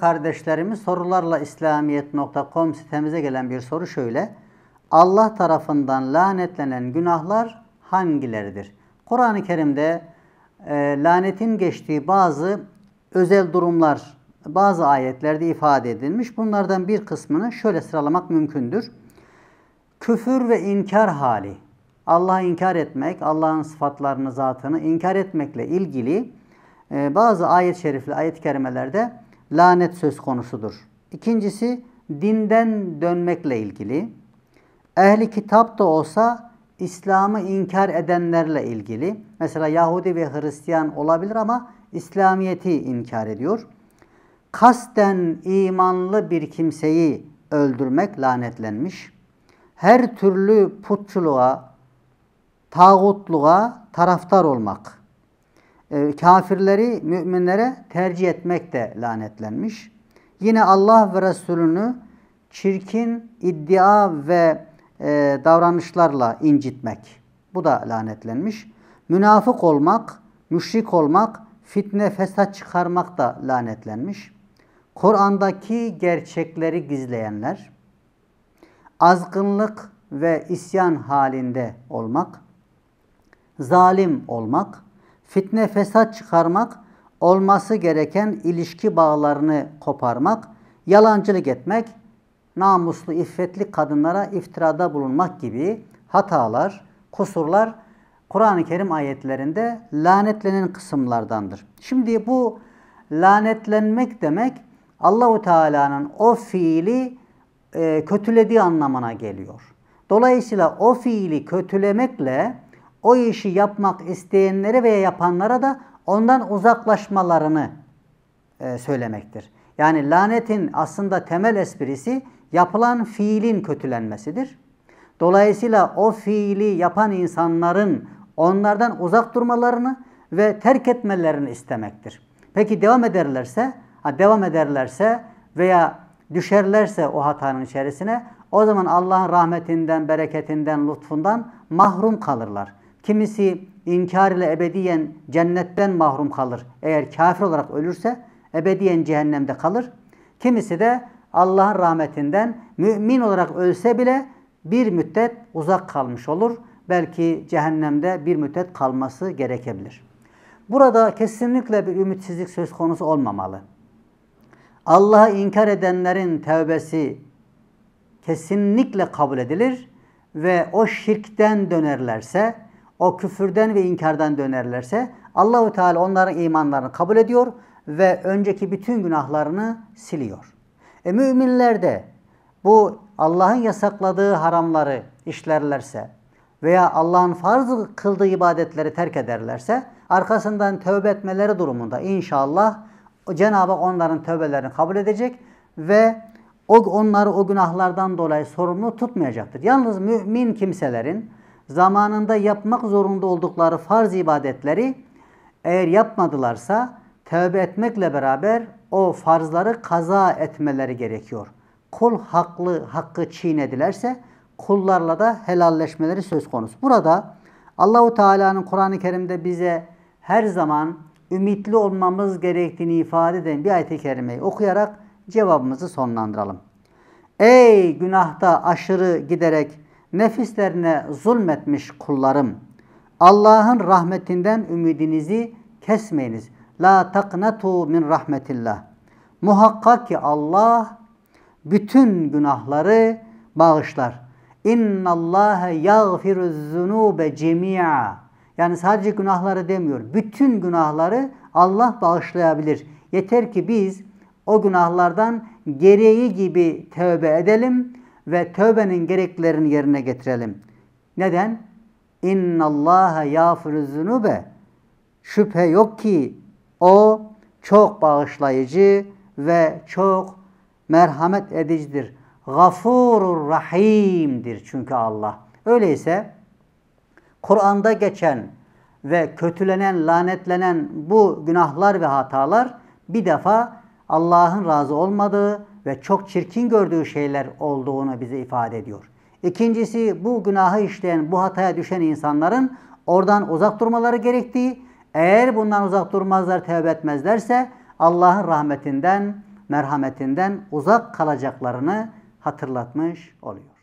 kardeşlerimiz sorularla İslamiyet.com sitemize gelen bir soru şöyle. Allah tarafından lanetlenen günahlar hangileridir? Kur'an-ı Kerim'de e, lanetin geçtiği bazı özel durumlar bazı ayetlerde ifade edilmiş. Bunlardan bir kısmını şöyle sıralamak mümkündür. Küfür ve inkar hali. Allah'ı inkar etmek, Allah'ın sıfatlarını, zatını inkar etmekle ilgili e, bazı ayet-i şerifli, ayet-i kerimelerde lanet söz konusudur. İkincisi dinden dönmekle ilgili. Ehli kitap da olsa İslam'ı inkar edenlerle ilgili. Mesela Yahudi ve Hristiyan olabilir ama İslamiyet'i inkar ediyor. Kasten imanlı bir kimseyi öldürmek lanetlenmiş. Her türlü putçuluğa, tağutluğa taraftar olmak ee, kafirleri müminlere tercih etmek de lanetlenmiş. Yine Allah ve Resulünü çirkin iddia ve e, davranışlarla incitmek. Bu da lanetlenmiş. Münafık olmak, müşrik olmak, fitne fesat çıkarmak da lanetlenmiş. Kur'an'daki gerçekleri gizleyenler, azgınlık ve isyan halinde olmak, zalim olmak, fitne fesat çıkarmak, olması gereken ilişki bağlarını koparmak, yalancılık etmek, namuslu, iffetli kadınlara iftirada bulunmak gibi hatalar, kusurlar Kur'an-ı Kerim ayetlerinde lanetlenen kısımlardandır. Şimdi bu lanetlenmek demek Allahu Teala'nın o fiili e, kötülediği anlamına geliyor. Dolayısıyla o fiili kötülemekle o işi yapmak isteyenlere veya yapanlara da ondan uzaklaşmalarını e, söylemektir. Yani lanetin aslında temel esprisi yapılan fiilin kötülenmesidir. Dolayısıyla o fiili yapan insanların onlardan uzak durmalarını ve terk etmelerini istemektir. Peki devam ederlerse, devam ederlerse veya düşerlerse o hatanın içerisine o zaman Allah'ın rahmetinden, bereketinden, lütfundan mahrum kalırlar. Kimisi inkar ile ebediyen cennetten mahrum kalır. Eğer kafir olarak ölürse ebediyen cehennemde kalır. Kimisi de Allah'ın rahmetinden mümin olarak ölse bile bir müddet uzak kalmış olur. Belki cehennemde bir müddet kalması gerekebilir. Burada kesinlikle bir ümitsizlik söz konusu olmamalı. Allah'a inkar edenlerin tevbesi kesinlikle kabul edilir ve o şirkten dönerlerse o küfürden ve inkardan dönerlerse Allahu Teala onların imanlarını kabul ediyor ve önceki bütün günahlarını siliyor. E müminler de bu Allah'ın yasakladığı haramları işlerlerse veya Allah'ın farz kıldığı ibadetleri terk ederlerse arkasından tövbe etmeleri durumunda inşallah Cenab-ı Hak onların tövbelerini kabul edecek ve o onları o günahlardan dolayı sorumlu tutmayacaktır. Yalnız mümin kimselerin zamanında yapmak zorunda oldukları farz ibadetleri eğer yapmadılarsa tövbe etmekle beraber o farzları kaza etmeleri gerekiyor. Kul haklı hakkı çiğnedilerse kullarla da helalleşmeleri söz konusu. Burada Allahu Teala'nın Kur'an-ı Kerim'de bize her zaman ümitli olmamız gerektiğini ifade eden bir ayet-i kerimeyi okuyarak cevabımızı sonlandıralım. Ey günahta aşırı giderek nefislerine zulmetmiş kullarım. Allah'ın rahmetinden ümidinizi kesmeyiniz. La taqnatu min rahmetillah. Muhakkak ki Allah bütün günahları bağışlar. İnna Allah yagfiru zunube cemia. Yani sadece günahları demiyor. Bütün günahları Allah bağışlayabilir. Yeter ki biz o günahlardan gereği gibi tövbe edelim ve tövbenin gereklerini yerine getirelim. Neden? İnna Allaha yağfiru zunube. Şüphe yok ki o çok bağışlayıcı ve çok merhamet edicidir. Gafurur rahimdir çünkü Allah. Öyleyse Kur'an'da geçen ve kötülenen, lanetlenen bu günahlar ve hatalar bir defa Allah'ın razı olmadığı, ve çok çirkin gördüğü şeyler olduğunu bize ifade ediyor. İkincisi bu günahı işleyen, bu hataya düşen insanların oradan uzak durmaları gerektiği, eğer bundan uzak durmazlar, tevbe etmezlerse Allah'ın rahmetinden, merhametinden uzak kalacaklarını hatırlatmış oluyor.